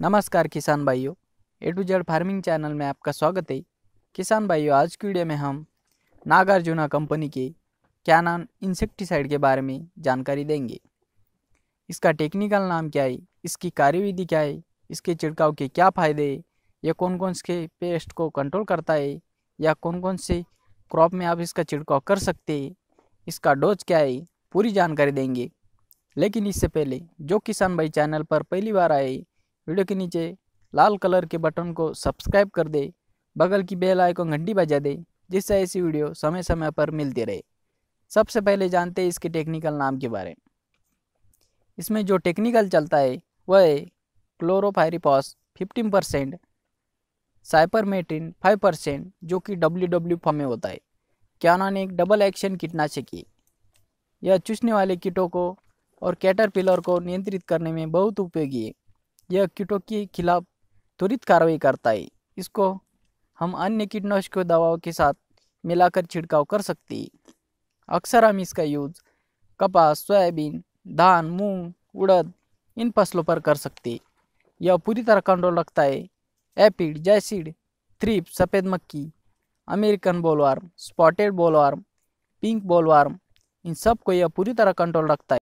नमस्कार किसान भाइयों A to Z farming channel में आपका स्वागत है किसान भाइयों आज की वीडियो में हम नागार्जुना कंपनी के कैनान इंसेक्टिसाइड के बारे में जानकारी देंगे इसका टेक्निकल नाम क्या है इसकी कार्यविधि क्या है इसके छिड़काव के क्या फ़ायदे है या कौन कौन से पेस्ट को कंट्रोल करता है या कौन कौन से क्रॉप में आप इसका छिड़काव कर सकते हैं इसका डोज क्या है पूरी जानकारी देंगे लेकिन इससे पहले जो किसान भाई चैनल पर पहली बार आए वीडियो के नीचे लाल कलर के बटन को सब्सक्राइब कर दे बगल की बेल आइकन घंटी बजा दे जिससे ऐसी वीडियो समय समय पर मिलती रहे सबसे पहले जानते हैं इसके टेक्निकल नाम के बारे में इसमें जो टेक्निकल चलता है वह है chlorpyrifos fifteen percent cypermethrin five percent जो कि डब्ल्यू डब्ल्यू फॉर्म में होता है कैनॉन एक डबल एक्शन कीटनाशक है यह चूसने वाले कीटों को और कैटरपिलर को नियंत्रित करने में बहुत उपयोगी है यह कीटों के खिलाफ त्वरित कार्रवाई करता है इसको हम अन्य कीटनाशकों दवाओं के साथ मिलाकर छिड़काव कर सकते हैं अक्सर हम इसका यूज़ कपास सोयाबीन धान मूंग उड़द इन फसलों पर कर सकते यह पूरी तरह कंट्रोल रखता है एपिड जैसिड थ्रिप सफ़ेद मक्की American bollworm spotted bollworm pink bollworm इन सब को यह पूरी तरह कंट्रोल रखता है